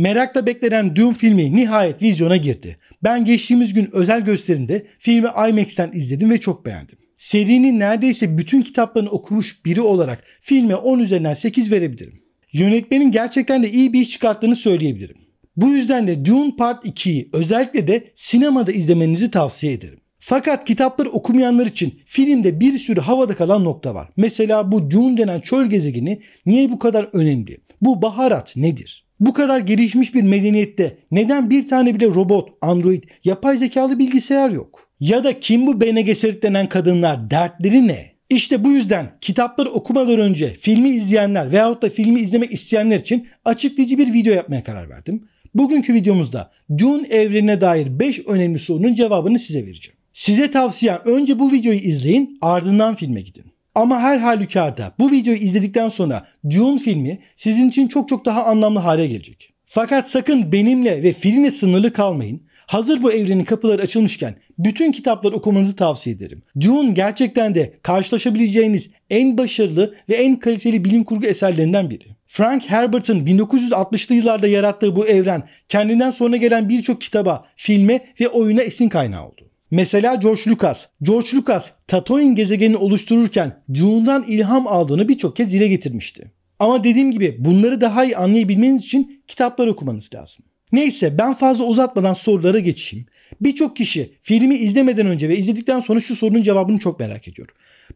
Merakla beklenen Dune filmi nihayet vizyona girdi. Ben geçtiğimiz gün özel gösterimde filmi IMAX'ten izledim ve çok beğendim. Serinin neredeyse bütün kitaplarını okumuş biri olarak filme 10 üzerinden 8 verebilirim. Yönetmenin gerçekten de iyi bir iş çıkarttığını söyleyebilirim. Bu yüzden de Dune Part 2'yi özellikle de sinemada izlemenizi tavsiye ederim. Fakat kitapları okumayanlar için filmde bir sürü havada kalan nokta var. Mesela bu Dune denen çöl gezegeni niye bu kadar önemli? Bu baharat nedir? Bu kadar gelişmiş bir medeniyette neden bir tane bile robot, android, yapay zekalı bilgisayar yok? Ya da kim bu Bene Gesserit denen kadınlar dertleri ne? İşte bu yüzden kitapları okumadan önce filmi izleyenler veyahut da filmi izlemek isteyenler için açıklayıcı bir video yapmaya karar verdim. Bugünkü videomuzda Dune evrenine dair 5 önemli sorunun cevabını size vereceğim. Size tavsiyem önce bu videoyu izleyin ardından filme gidin. Ama her halükarda bu videoyu izledikten sonra Dune filmi sizin için çok çok daha anlamlı hale gelecek. Fakat sakın benimle ve filmle sınırlı kalmayın. Hazır bu evrenin kapıları açılmışken bütün kitapları okumanızı tavsiye ederim. Dune gerçekten de karşılaşabileceğiniz en başarılı ve en kaliteli bilim kurgu eserlerinden biri. Frank Herbert'ın 1960'lı yıllarda yarattığı bu evren kendinden sonra gelen birçok kitaba, filme ve oyuna esin kaynağı oldu. Mesela George Lucas. George Lucas Tatooine gezegenini oluştururken June'dan ilham aldığını birçok kez dile getirmişti. Ama dediğim gibi bunları daha iyi anlayabilmeniz için kitaplar okumanız lazım. Neyse ben fazla uzatmadan sorulara geçeyim. Birçok kişi filmi izlemeden önce ve izledikten sonra şu sorunun cevabını çok merak ediyor.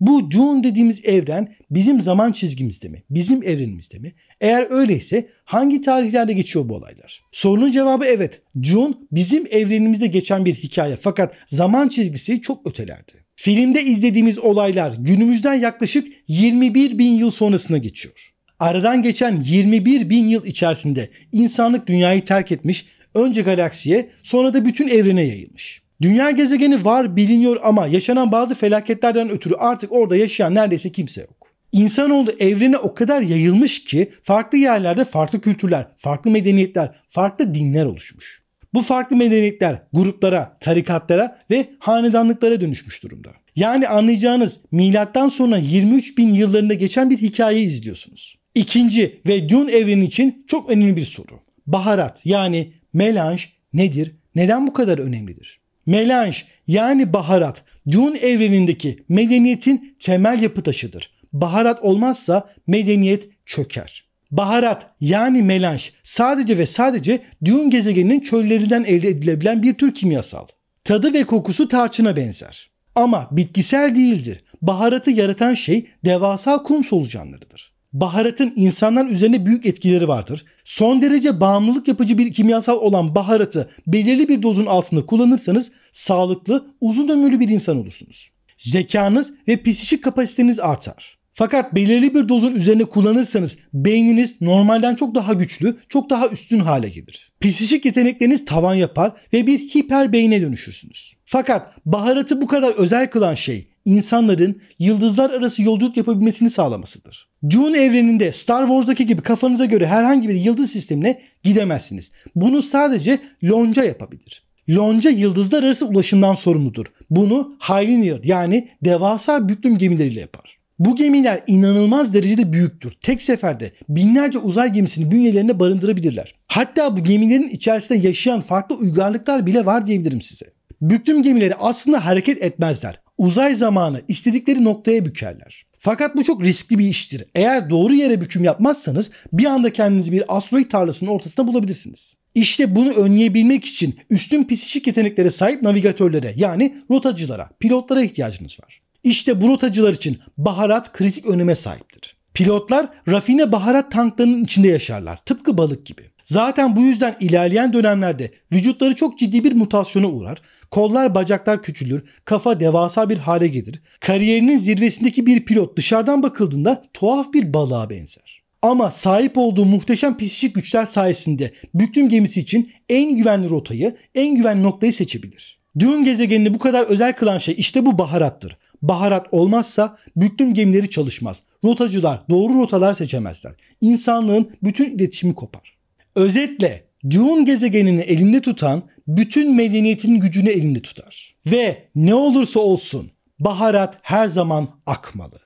Bu Dune dediğimiz evren bizim zaman çizgimizde mi? Bizim evrenimizde mi? Eğer öyleyse hangi tarihlerde geçiyor bu olaylar? Sorunun cevabı evet. Dune bizim evrenimizde geçen bir hikaye fakat zaman çizgisi çok ötelerde. Filmde izlediğimiz olaylar günümüzden yaklaşık 21 bin yıl sonrasına geçiyor. Aradan geçen 21 bin yıl içerisinde insanlık dünyayı terk etmiş, önce galaksiye sonra da bütün evrene yayılmış. Dünya gezegeni var biliniyor ama yaşanan bazı felaketlerden ötürü artık orada yaşayan neredeyse kimse yok. İnsanoğlu evrene o kadar yayılmış ki farklı yerlerde farklı kültürler, farklı medeniyetler, farklı dinler oluşmuş. Bu farklı medeniyetler gruplara, tarikatlara ve hanedanlıklara dönüşmüş durumda. Yani anlayacağınız milattan sonra 23 bin yıllarında geçen bir hikaye izliyorsunuz. İkinci ve Dune evreni için çok önemli bir soru. Baharat yani melanj nedir? Neden bu kadar önemlidir? Melanj yani baharat Dune evrenindeki medeniyetin temel yapı taşıdır. Baharat olmazsa medeniyet çöker. Baharat yani melanj sadece ve sadece Dune gezegeninin çöllerinden elde edilebilen bir tür kimyasal. Tadı ve kokusu tarçına benzer. Ama bitkisel değildir. Baharatı yaratan şey devasa kum solucanlarıdır baharatın insanlar üzerine büyük etkileri vardır. Son derece bağımlılık yapıcı bir kimyasal olan baharatı belirli bir dozun altında kullanırsanız sağlıklı, uzun ömürlü bir insan olursunuz. Zekanız ve psişik kapasiteniz artar. Fakat belirli bir dozun üzerine kullanırsanız beyniniz normalden çok daha güçlü, çok daha üstün hale gelir. Psişik yetenekleriniz tavan yapar ve bir hiper beyne dönüşürsünüz. Fakat baharatı bu kadar özel kılan şey insanların yıldızlar arası yolculuk yapabilmesini sağlamasıdır. Dune evreninde Star Wars'daki gibi kafanıza göre herhangi bir yıldız sistemine gidemezsiniz. Bunu sadece lonca yapabilir. Lonca yıldızlar arası ulaşımdan sorumludur. Bunu Hylinear yani devasa büklüm gemileriyle yapar. Bu gemiler inanılmaz derecede büyüktür. Tek seferde binlerce uzay gemisini bünyelerine barındırabilirler. Hatta bu gemilerin içerisinde yaşayan farklı uygarlıklar bile var diyebilirim size. Büklüm gemileri aslında hareket etmezler uzay zamanı istedikleri noktaya bükerler. Fakat bu çok riskli bir iştir. Eğer doğru yere büküm yapmazsanız bir anda kendinizi bir asteroid tarlasının ortasında bulabilirsiniz. İşte bunu önleyebilmek için üstün psişik yeteneklere sahip navigatörlere yani rotacılara, pilotlara ihtiyacınız var. İşte bu rotacılar için baharat kritik öneme sahiptir. Pilotlar rafine baharat tanklarının içinde yaşarlar. Tıpkı balık gibi. Zaten bu yüzden ilerleyen dönemlerde vücutları çok ciddi bir mutasyona uğrar. Kollar, bacaklar küçülür, kafa devasa bir hale gelir. Kariyerinin zirvesindeki bir pilot dışarıdan bakıldığında tuhaf bir balığa benzer. Ama sahip olduğu muhteşem psikik güçler sayesinde büklüm gemisi için en güvenli rotayı, en güvenli noktayı seçebilir. Dün gezegenini bu kadar özel kılan şey işte bu baharattır. Baharat olmazsa büklüm gemileri çalışmaz. Rotacılar doğru rotalar seçemezler. İnsanlığın bütün iletişimi kopar. Özetle Dune gezegenini elinde tutan bütün medeniyetin gücünü elinde tutar. Ve ne olursa olsun baharat her zaman akmalı.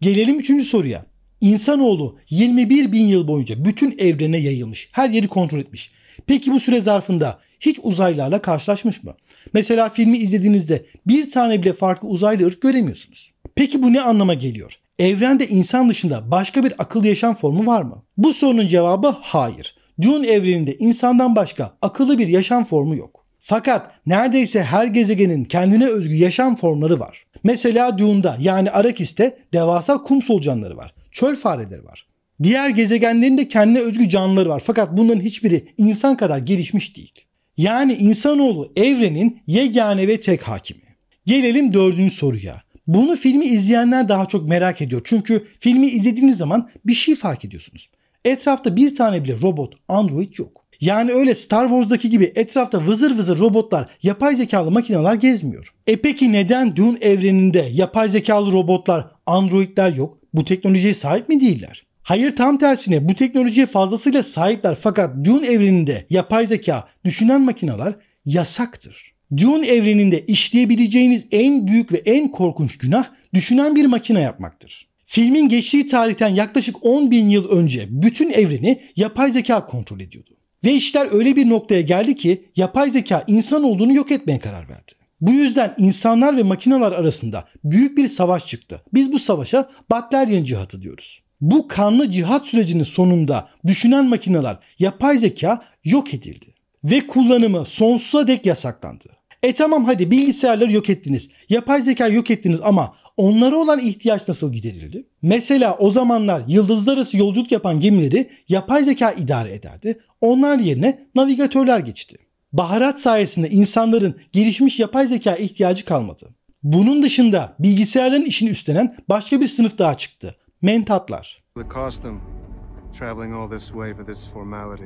Gelelim üçüncü soruya. İnsanoğlu 21 bin yıl boyunca bütün evrene yayılmış. Her yeri kontrol etmiş. Peki bu süre zarfında hiç uzaylılarla karşılaşmış mı? Mesela filmi izlediğinizde bir tane bile farklı uzaylı ırk göremiyorsunuz. Peki bu ne anlama geliyor? Evrende insan dışında başka bir akıl yaşam formu var mı? Bu sorunun cevabı hayır. Dune evreninde insandan başka akıllı bir yaşam formu yok. Fakat neredeyse her gezegenin kendine özgü yaşam formları var. Mesela Dune'da yani Arakis'te devasa kum solucanları var. Çöl fareleri var. Diğer gezegenlerin de kendine özgü canlıları var. Fakat bunların hiçbiri insan kadar gelişmiş değil. Yani insanoğlu evrenin yegane ve tek hakimi. Gelelim dördüncü soruya. Bunu filmi izleyenler daha çok merak ediyor. Çünkü filmi izlediğiniz zaman bir şey fark ediyorsunuz. Etrafta bir tane bile robot, android yok. Yani öyle Star Wars'daki gibi etrafta vızır vızır robotlar, yapay zekalı makineler gezmiyor. E peki neden Dune evreninde yapay zekalı robotlar, androidler yok? Bu teknolojiye sahip mi değiller? Hayır tam tersine bu teknolojiye fazlasıyla sahipler fakat Dune evreninde yapay zeka, düşünen makineler yasaktır. Dune evreninde işleyebileceğiniz en büyük ve en korkunç günah düşünen bir makine yapmaktır. Filmin geçtiği tarihten yaklaşık 10 bin yıl önce bütün evreni yapay zeka kontrol ediyordu. Ve işler öyle bir noktaya geldi ki yapay zeka insan olduğunu yok etmeye karar verdi. Bu yüzden insanlar ve makineler arasında büyük bir savaş çıktı. Biz bu savaşa Batleryan cihatı diyoruz. Bu kanlı cihat sürecinin sonunda düşünen makineler yapay zeka yok edildi. Ve kullanımı sonsuza dek yasaklandı. E tamam hadi bilgisayarları yok ettiniz. Yapay zeka yok ettiniz ama Onlara olan ihtiyaç nasıl giderildi? Mesela o zamanlar yıldızlar arası yolculuk yapan gemileri yapay zeka idare ederdi. Onlar yerine navigatörler geçti. Baharat sayesinde insanların gelişmiş yapay zeka ihtiyacı kalmadı. Bunun dışında bilgisayarların işini üstlenen başka bir sınıf daha çıktı. Mentatlar. traveling all this way for this formality.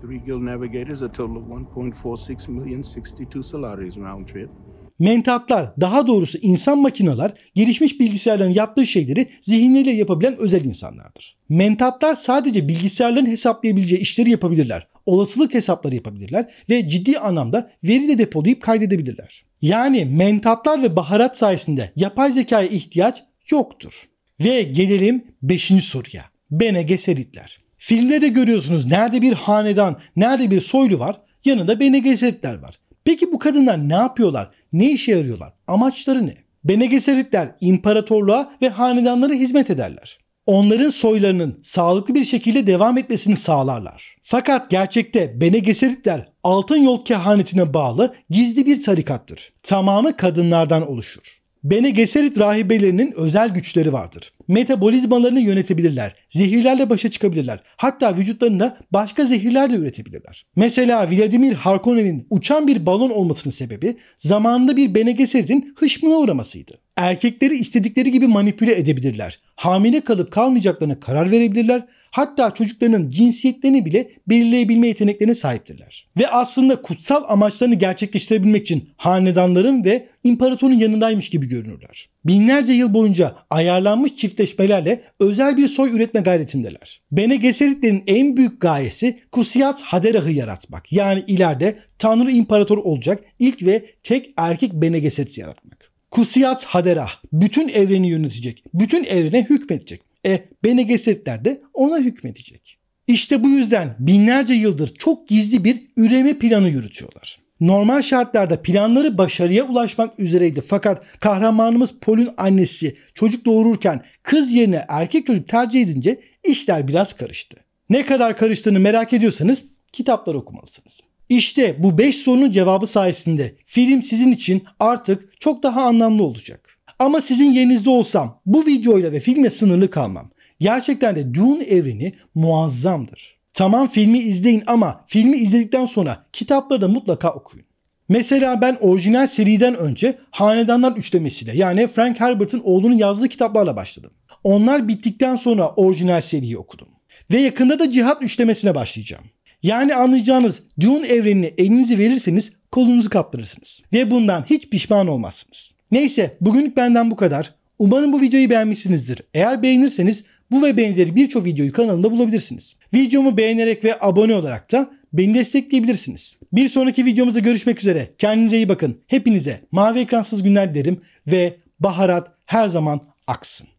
Three guild navigators, a total of 1.46 million 62 salaries round trip. Mentatlar, daha doğrusu insan makineler, gelişmiş bilgisayarların yaptığı şeyleri zihinleriyle yapabilen özel insanlardır. Mentatlar sadece bilgisayarların hesaplayabileceği işleri yapabilirler. Olasılık hesapları yapabilirler ve ciddi anlamda veri de depolayıp kaydedebilirler. Yani mentatlar ve baharat sayesinde yapay zekaya ihtiyaç yoktur. Ve gelelim 5. soruya. Bene Gesseritler. Filmde de görüyorsunuz nerede bir hanedan, nerede bir soylu var, yanında Bene Gesseritler var. Peki bu kadınlar ne yapıyorlar? Ne işe yarıyorlar? Amaçları ne? Bene Gesseritler imparatorluğa ve hanedanlara hizmet ederler. Onların soylarının sağlıklı bir şekilde devam etmesini sağlarlar. Fakat gerçekte Bene Gesseritler Altın Yol kehanetine bağlı gizli bir tarikattır. Tamamı kadınlardan oluşur. Bene Gesserit rahibelerinin özel güçleri vardır. Metabolizmalarını yönetebilirler, zehirlerle başa çıkabilirler. Hatta vücutlarına başka zehirler de üretebilirler. Mesela Vladimir Harkonnen'in uçan bir balon olmasının sebebi zamanında bir Bene Gesserit'in hışmına uğramasıydı. Erkekleri istedikleri gibi manipüle edebilirler. Hamile kalıp kalmayacaklarına karar verebilirler Hatta çocuklarının cinsiyetlerini bile belirleyebilme yeteneklerine sahiptirler. Ve aslında kutsal amaçlarını gerçekleştirebilmek için hanedanların ve imparatorun yanındaymış gibi görünürler. Binlerce yıl boyunca ayarlanmış çiftleşmelerle özel bir soy üretme gayretindeler. Bene Gesseritlerin en büyük gayesi Kusiyat Haderah'ı yaratmak. Yani ileride Tanrı İmparator olacak ilk ve tek erkek Bene Gesserit yaratmak. Kusiyat Haderah bütün evreni yönetecek, bütün evrene hükmedecek. E Bene Gesseritler de ona hükmedecek. İşte bu yüzden binlerce yıldır çok gizli bir üreme planı yürütüyorlar. Normal şartlarda planları başarıya ulaşmak üzereydi fakat kahramanımız Paul'ün annesi çocuk doğururken kız yerine erkek çocuk tercih edince işler biraz karıştı. Ne kadar karıştığını merak ediyorsanız kitaplar okumalısınız. İşte bu 5 sorunun cevabı sayesinde film sizin için artık çok daha anlamlı olacak. Ama sizin yerinizde olsam bu videoyla ve filmle sınırlı kalmam. Gerçekten de Dune evreni muazzamdır. Tamam filmi izleyin ama filmi izledikten sonra kitapları da mutlaka okuyun. Mesela ben orijinal seriden önce Hanedanlar üçlemesiyle yani Frank Herbert'ın oğlunun yazdığı kitaplarla başladım. Onlar bittikten sonra orijinal seriyi okudum. Ve yakında da Cihat üçlemesine başlayacağım. Yani anlayacağınız Dune evrenini elinizi verirseniz kolunuzu kaptırırsınız. Ve bundan hiç pişman olmazsınız. Neyse bugünlük benden bu kadar. Umarım bu videoyu beğenmişsinizdir. Eğer beğenirseniz bu ve benzeri birçok videoyu kanalında bulabilirsiniz. Videomu beğenerek ve abone olarak da beni destekleyebilirsiniz. Bir sonraki videomuzda görüşmek üzere. Kendinize iyi bakın. Hepinize mavi ekransız günler dilerim ve baharat her zaman aksın.